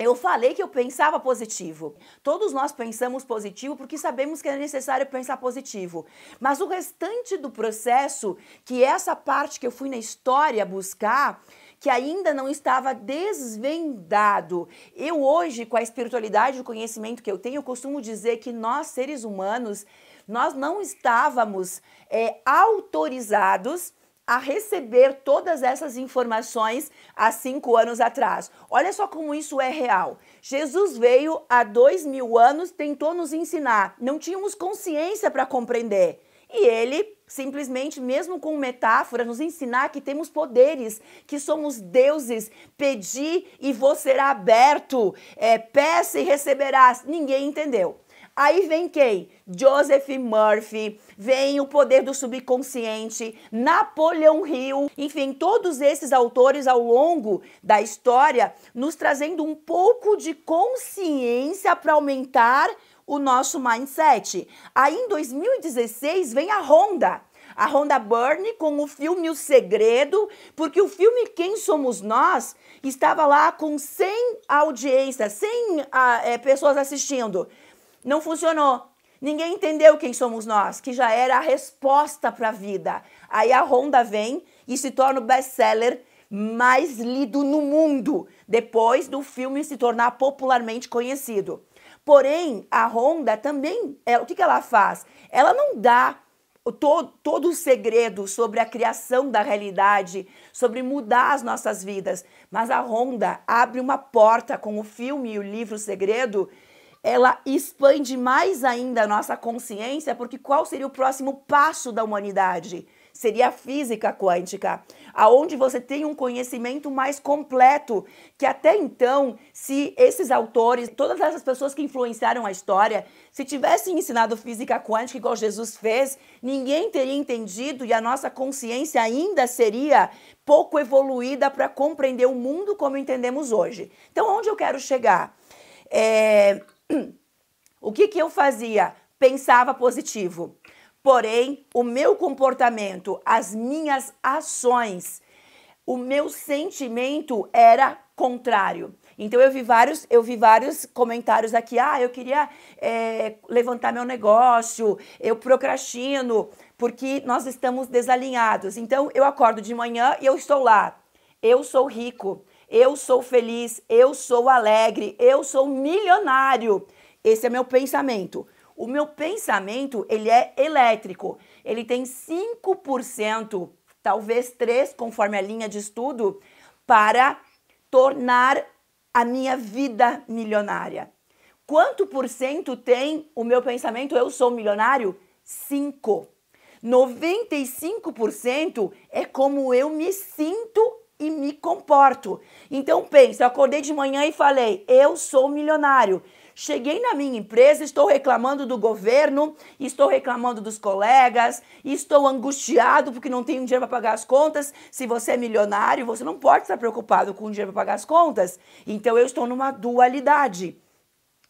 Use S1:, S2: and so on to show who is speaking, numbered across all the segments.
S1: Eu falei que eu pensava positivo. Todos nós pensamos positivo porque sabemos que é necessário pensar positivo. Mas o restante do processo, que é essa parte que eu fui na história buscar, que ainda não estava desvendado. Eu hoje, com a espiritualidade e o conhecimento que eu tenho, eu costumo dizer que nós, seres humanos, nós não estávamos é, autorizados a receber todas essas informações há cinco anos atrás. Olha só como isso é real. Jesus veio há dois mil anos, tentou nos ensinar, não tínhamos consciência para compreender. E ele simplesmente, mesmo com metáfora, nos ensinar que temos poderes, que somos deuses. pedir e vos será aberto, é, peça e receberás. Ninguém entendeu. Aí vem quem? Joseph Murphy, vem O Poder do Subconsciente, Napoleão Hill, enfim, todos esses autores ao longo da história nos trazendo um pouco de consciência para aumentar o nosso mindset. Aí em 2016 vem a Honda, a Honda Byrne com o filme O Segredo, porque o filme Quem Somos Nós estava lá com 100 audiências, 100 é, ah, eh, pessoas assistindo. Não funcionou. Ninguém entendeu quem somos nós, que já era a resposta para a vida. Aí a Honda vem e se torna o best-seller mais lido no mundo, depois do filme se tornar popularmente conhecido. Porém, a Honda também, é o que, que ela faz? Ela não dá todo, todo o segredo sobre a criação da realidade, sobre mudar as nossas vidas. Mas a Honda abre uma porta com o filme e o livro Segredo ela expande mais ainda a nossa consciência, porque qual seria o próximo passo da humanidade? Seria a física quântica, aonde você tem um conhecimento mais completo, que até então, se esses autores, todas essas pessoas que influenciaram a história, se tivessem ensinado física quântica igual Jesus fez, ninguém teria entendido e a nossa consciência ainda seria pouco evoluída para compreender o mundo como entendemos hoje. Então, onde eu quero chegar? É, o que, que eu fazia? Pensava positivo. Porém, o meu comportamento, as minhas ações, o meu sentimento era contrário. Então eu vi vários, eu vi vários comentários aqui. Ah, eu queria é, levantar meu negócio, eu procrastino, porque nós estamos desalinhados. Então eu acordo de manhã e eu estou lá. Eu sou rico eu sou feliz, eu sou alegre, eu sou milionário. Esse é meu pensamento. O meu pensamento, ele é elétrico. Ele tem 5%, talvez 3, conforme a linha de estudo, para tornar a minha vida milionária. Quanto por cento tem o meu pensamento eu sou milionário? 5. 95% é como eu me sinto me comporto. Então pensa, eu acordei de manhã e falei, eu sou milionário. Cheguei na minha empresa, estou reclamando do governo, estou reclamando dos colegas, estou angustiado porque não tenho dinheiro para pagar as contas. Se você é milionário, você não pode estar preocupado com o dinheiro para pagar as contas. Então eu estou numa dualidade.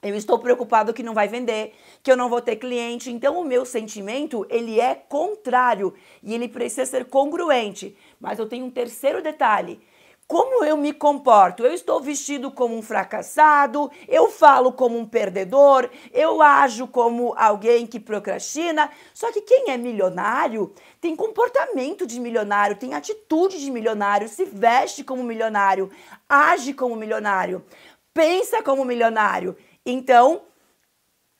S1: Eu estou preocupado que não vai vender, que eu não vou ter cliente. Então o meu sentimento, ele é contrário e ele precisa ser congruente. Mas eu tenho um terceiro detalhe como eu me comporto? Eu estou vestido como um fracassado, eu falo como um perdedor, eu ajo como alguém que procrastina. Só que quem é milionário tem comportamento de milionário, tem atitude de milionário, se veste como milionário, age como milionário, pensa como milionário. Então,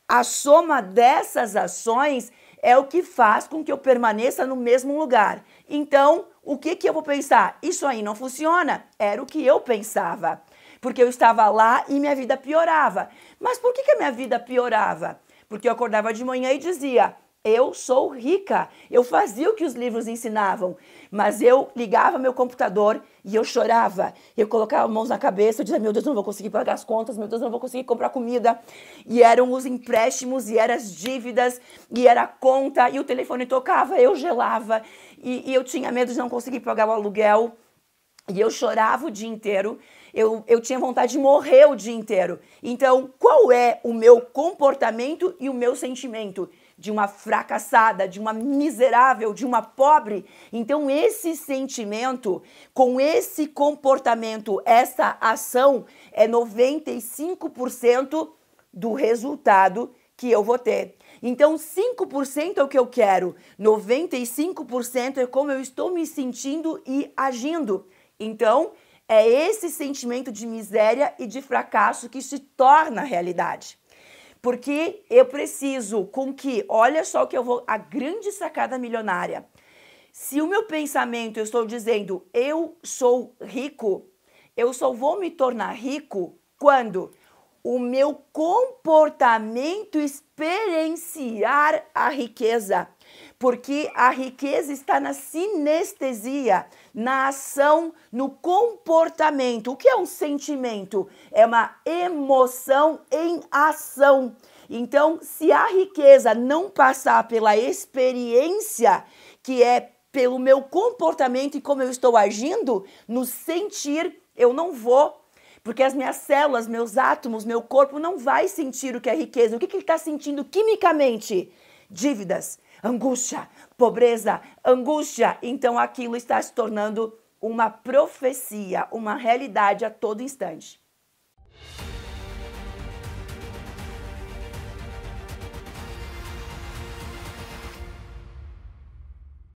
S1: a soma dessas ações é o que faz com que eu permaneça no mesmo lugar. Então, o que, que eu vou pensar? Isso aí não funciona. Era o que eu pensava. Porque eu estava lá e minha vida piorava. Mas por que, que a minha vida piorava? Porque eu acordava de manhã e dizia: eu sou rica. Eu fazia o que os livros ensinavam, mas eu ligava meu computador e eu chorava. Eu colocava as mãos na cabeça, eu dizia: "Meu Deus, não vou conseguir pagar as contas, meu Deus, não vou conseguir comprar comida". E eram os empréstimos, e eram as dívidas, e era a conta, e o telefone tocava, eu gelava, e, e eu tinha medo de não conseguir pagar o aluguel. E eu chorava o dia inteiro. Eu, eu tinha vontade de morrer o dia inteiro. Então, qual é o meu comportamento e o meu sentimento? de uma fracassada, de uma miserável, de uma pobre. Então, esse sentimento, com esse comportamento, essa ação, é 95% do resultado que eu vou ter. Então, 5% é o que eu quero, 95% é como eu estou me sentindo e agindo. Então, é esse sentimento de miséria e de fracasso que se torna realidade. Porque eu preciso com que, olha só que eu vou, a grande sacada milionária. Se o meu pensamento eu estou dizendo eu sou rico, eu só vou me tornar rico quando o meu comportamento experienciar a riqueza porque a riqueza está na sinestesia, na ação, no comportamento. O que é um sentimento? É uma emoção em ação. Então, se a riqueza não passar pela experiência, que é pelo meu comportamento e como eu estou agindo, no sentir, eu não vou porque as minhas células, meus átomos, meu corpo não vai sentir o que é riqueza. O que, que ele está sentindo quimicamente? Dívidas angústia, pobreza, angústia. Então aquilo está se tornando uma profecia, uma realidade a todo instante.